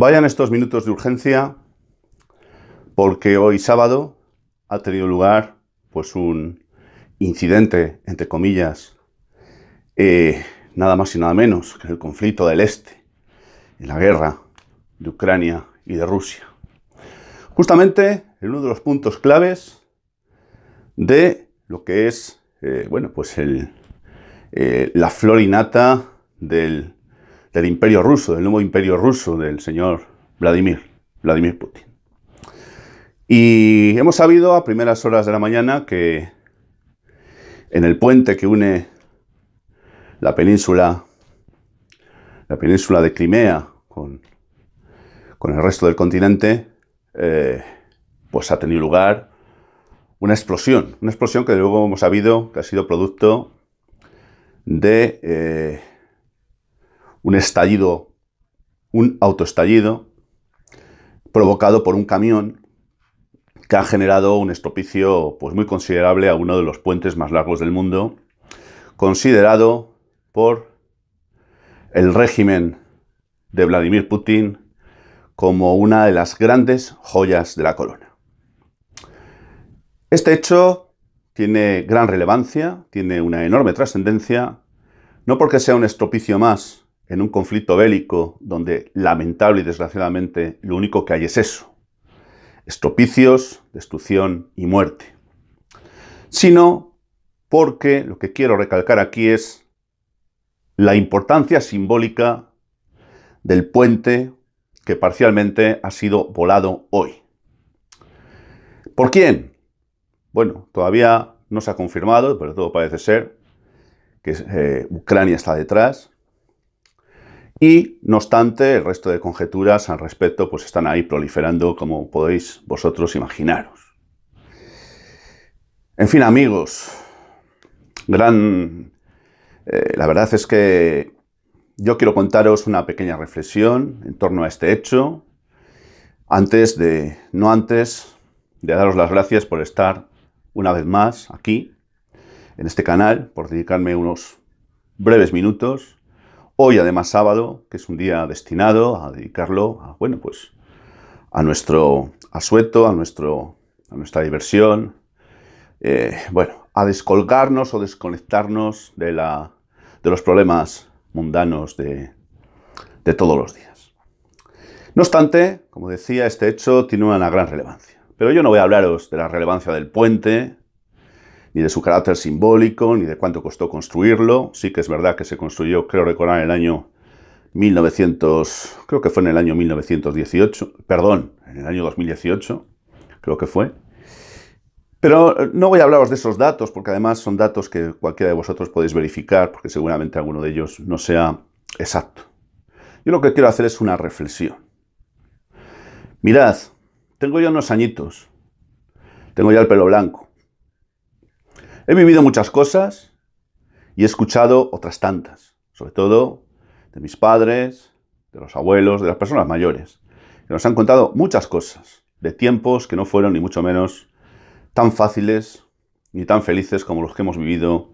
Vayan estos minutos de urgencia porque hoy sábado ha tenido lugar pues un incidente, entre comillas, eh, nada más y nada menos que el conflicto del este, en la guerra de Ucrania y de Rusia. Justamente en uno de los puntos claves de lo que es, eh, bueno, pues el, eh, la florinata del del imperio ruso, del nuevo imperio ruso del señor Vladimir, Vladimir Putin. Y hemos sabido a primeras horas de la mañana que en el puente que une la península, la península de Crimea con, el resto del continente, eh, pues ha tenido lugar una explosión, una explosión que luego hemos sabido que ha sido producto de eh, un estallido, un autoestallido provocado por un camión que ha generado un estropicio pues, muy considerable a uno de los puentes más largos del mundo, considerado por el régimen de Vladimir Putin como una de las grandes joyas de la corona. Este hecho tiene gran relevancia, tiene una enorme trascendencia, no porque sea un estropicio más en un conflicto bélico donde lamentable y desgraciadamente lo único que hay es eso. Estropicios, destrucción y muerte. Sino porque lo que quiero recalcar aquí es la importancia simbólica del puente que parcialmente ha sido volado hoy. ¿Por quién? Bueno, todavía no se ha confirmado, pero todo parece ser que eh, Ucrania está detrás, y, no obstante, el resto de conjeturas al respecto pues están ahí proliferando como podéis vosotros imaginaros. En fin, amigos, gran... Eh, la verdad es que yo quiero contaros una pequeña reflexión en torno a este hecho, antes de, no antes de daros las gracias por estar una vez más aquí, en este canal, por dedicarme unos breves minutos Hoy, además, sábado, que es un día destinado a dedicarlo a, bueno, pues, a nuestro asueto, a, nuestro, a nuestra diversión, eh, bueno, a descolgarnos o desconectarnos de, la, de los problemas mundanos de, de todos los días. No obstante, como decía, este hecho tiene una gran relevancia. Pero yo no voy a hablaros de la relevancia del puente, ni de su carácter simbólico, ni de cuánto costó construirlo. Sí que es verdad que se construyó, creo recordar, en el año 1900, creo que fue en el año 1918, perdón, en el año 2018, creo que fue. Pero eh, no voy a hablaros de esos datos, porque además son datos que cualquiera de vosotros podéis verificar, porque seguramente alguno de ellos no sea exacto. Yo lo que quiero hacer es una reflexión. Mirad, tengo ya unos añitos, tengo ya el pelo blanco, He vivido muchas cosas y he escuchado otras tantas, sobre todo de mis padres, de los abuelos, de las personas mayores, que nos han contado muchas cosas, de tiempos que no fueron ni mucho menos tan fáciles ni tan felices como los que hemos vivido,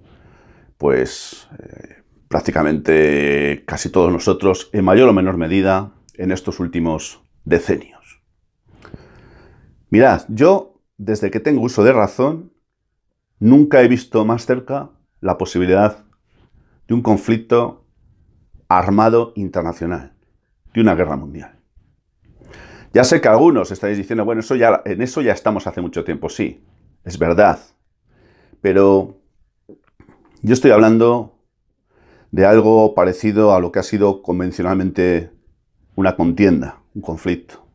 pues eh, prácticamente casi todos nosotros, en mayor o menor medida, en estos últimos decenios. Mirad, yo desde que tengo uso de razón, Nunca he visto más cerca la posibilidad de un conflicto armado internacional, de una guerra mundial. Ya sé que algunos estáis diciendo, bueno, eso ya, en eso ya estamos hace mucho tiempo, sí, es verdad. Pero yo estoy hablando de algo parecido a lo que ha sido convencionalmente una contienda, un conflicto.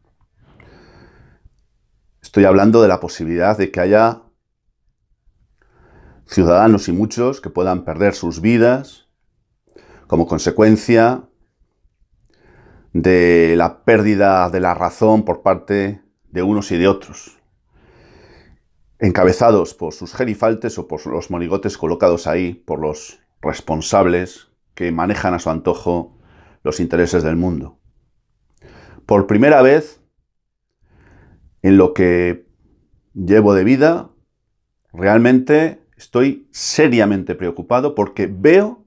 Estoy hablando de la posibilidad de que haya ciudadanos y muchos que puedan perder sus vidas como consecuencia de la pérdida de la razón por parte de unos y de otros, encabezados por sus gerifaltes o por los monigotes colocados ahí por los responsables que manejan a su antojo los intereses del mundo. Por primera vez, en lo que llevo de vida, realmente Estoy seriamente preocupado porque veo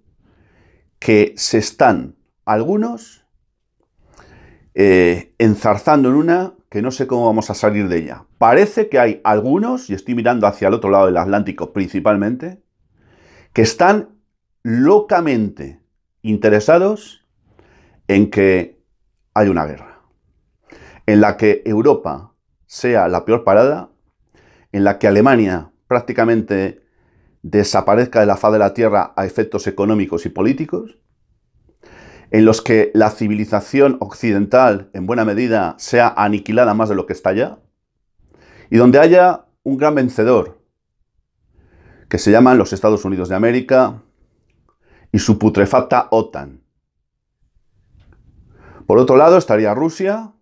que se están algunos eh, enzarzando en una que no sé cómo vamos a salir de ella. Parece que hay algunos, y estoy mirando hacia el otro lado del Atlántico principalmente, que están locamente interesados en que hay una guerra, en la que Europa sea la peor parada, en la que Alemania prácticamente desaparezca de la faz de la Tierra a efectos económicos y políticos, en los que la civilización occidental, en buena medida, sea aniquilada más de lo que está ya, y donde haya un gran vencedor, que se llaman los Estados Unidos de América y su putrefacta OTAN. Por otro lado estaría Rusia,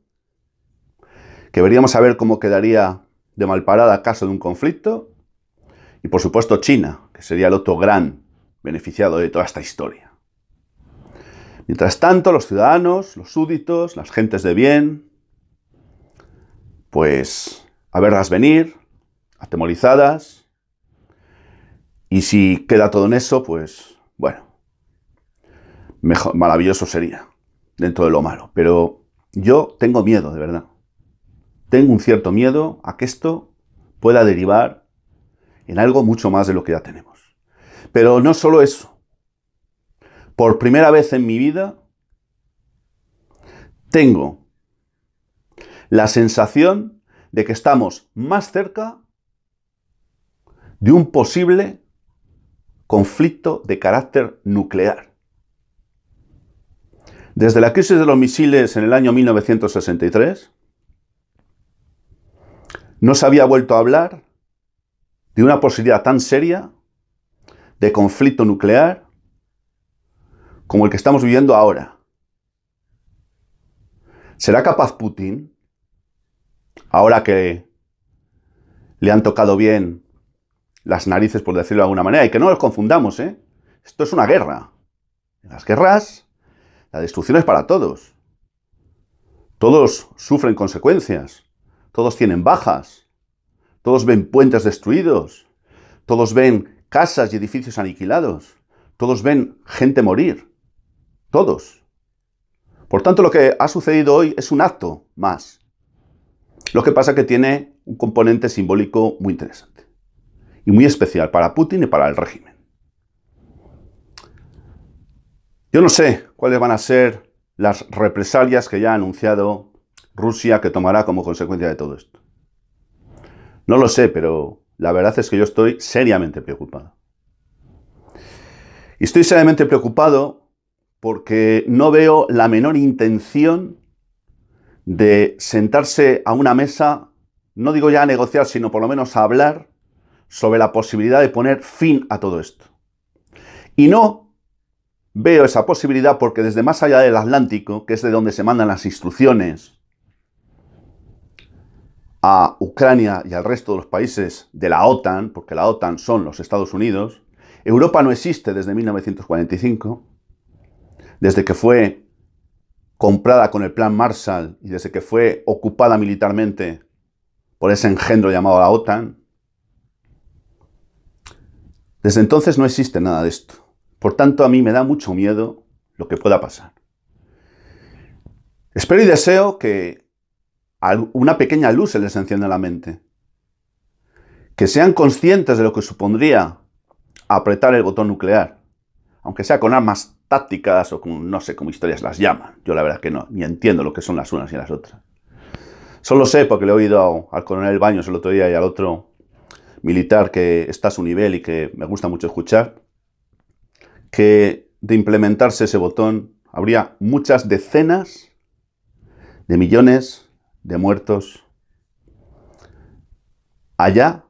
que veríamos a ver cómo quedaría de malparada caso de un conflicto, y por supuesto China, que sería el otro gran beneficiado de toda esta historia. Mientras tanto, los ciudadanos, los súditos, las gentes de bien, pues a verlas venir, atemorizadas, y si queda todo en eso, pues bueno, mejor, maravilloso sería, dentro de lo malo. Pero yo tengo miedo, de verdad. Tengo un cierto miedo a que esto pueda derivar en algo mucho más de lo que ya tenemos. Pero no solo eso. Por primera vez en mi vida tengo la sensación de que estamos más cerca de un posible conflicto de carácter nuclear. Desde la crisis de los misiles en el año 1963, no se había vuelto a hablar de una posibilidad tan seria de conflicto nuclear como el que estamos viviendo ahora. ¿Será capaz Putin, ahora que le han tocado bien las narices, por decirlo de alguna manera, y que no nos confundamos, ¿eh? Esto es una guerra. En las guerras, la destrucción es para todos. Todos sufren consecuencias, todos tienen bajas, todos ven puentes destruidos, todos ven casas y edificios aniquilados, todos ven gente morir, todos. Por tanto, lo que ha sucedido hoy es un acto más. Lo que pasa es que tiene un componente simbólico muy interesante y muy especial para Putin y para el régimen. Yo no sé cuáles van a ser las represalias que ya ha anunciado Rusia que tomará como consecuencia de todo esto. No lo sé, pero la verdad es que yo estoy seriamente preocupado. Y estoy seriamente preocupado porque no veo la menor intención de sentarse a una mesa, no digo ya a negociar, sino por lo menos a hablar sobre la posibilidad de poner fin a todo esto. Y no veo esa posibilidad porque desde más allá del Atlántico, que es de donde se mandan las instrucciones, a Ucrania y al resto de los países de la OTAN, porque la OTAN son los Estados Unidos, Europa no existe desde 1945, desde que fue comprada con el plan Marshall y desde que fue ocupada militarmente por ese engendro llamado la OTAN. Desde entonces no existe nada de esto. Por tanto, a mí me da mucho miedo lo que pueda pasar. Espero y deseo que una pequeña luz se les enciende en la mente. Que sean conscientes de lo que supondría apretar el botón nuclear, aunque sea con armas tácticas o con no sé cómo historias las llaman. Yo la verdad que no, ni entiendo lo que son las unas y las otras. Solo sé porque le he oído al coronel Baños el otro día y al otro militar que está a su nivel y que me gusta mucho escuchar, que de implementarse ese botón habría muchas decenas de millones de muertos. Allá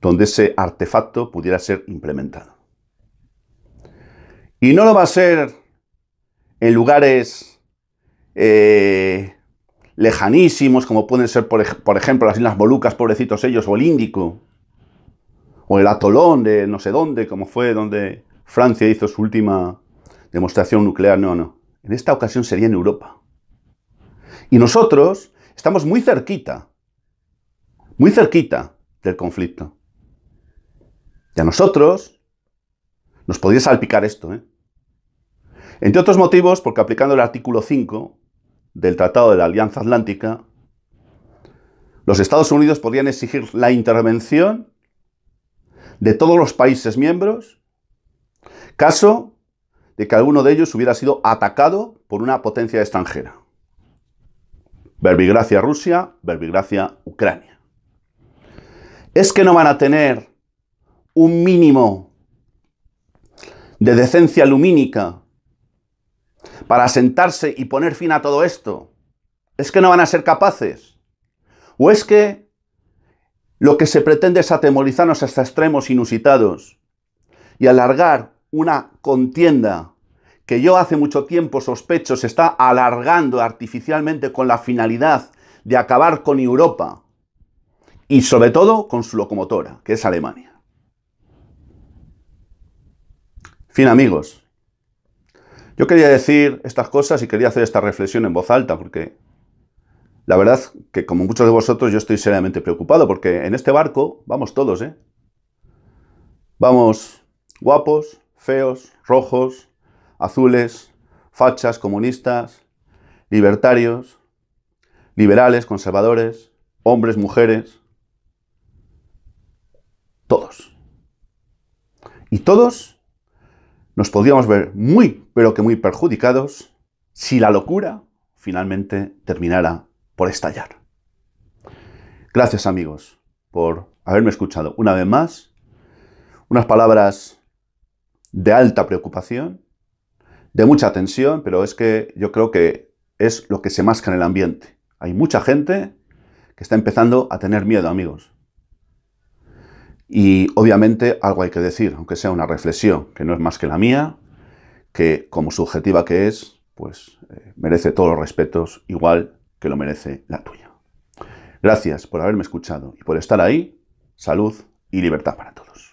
donde ese artefacto pudiera ser implementado. Y no lo va a ser en lugares eh, lejanísimos, como pueden ser, por, ejemplo, las Islas Bolucas, pobrecitos ellos, o el Índico, o el atolón de no sé dónde, como fue donde Francia hizo su última demostración nuclear. No, no. En esta ocasión sería en Europa. Y nosotros estamos muy cerquita, muy cerquita del conflicto. Y a nosotros nos podría salpicar esto. ¿eh? Entre otros motivos, porque aplicando el artículo 5 del Tratado de la Alianza Atlántica, los Estados Unidos podrían exigir la intervención de todos los países miembros, caso de que alguno de ellos hubiera sido atacado por una potencia extranjera. Verbigracia Rusia, verbigracia Ucrania. ¿Es que no van a tener un mínimo de decencia lumínica para sentarse y poner fin a todo esto? ¿Es que no van a ser capaces? ¿O es que lo que se pretende es atemorizarnos hasta extremos inusitados y alargar una contienda que yo hace mucho tiempo sospecho se está alargando artificialmente con la finalidad de acabar con Europa y sobre todo con su locomotora, que es Alemania. Fin amigos, yo quería decir estas cosas y quería hacer esta reflexión en voz alta porque la verdad que como muchos de vosotros yo estoy seriamente preocupado porque en este barco vamos todos, ¿eh? Vamos guapos, feos, rojos, azules, fachas, comunistas, libertarios, liberales, conservadores, hombres, mujeres, todos. Y todos nos podríamos ver muy, pero que muy perjudicados si la locura finalmente terminara por estallar. Gracias amigos por haberme escuchado una vez más. Unas palabras de alta preocupación de mucha tensión, pero es que yo creo que es lo que se masca en el ambiente. Hay mucha gente que está empezando a tener miedo, amigos. Y obviamente algo hay que decir, aunque sea una reflexión, que no es más que la mía, que como subjetiva que es, pues eh, merece todos los respetos igual que lo merece la tuya. Gracias por haberme escuchado y por estar ahí. Salud y libertad para todos.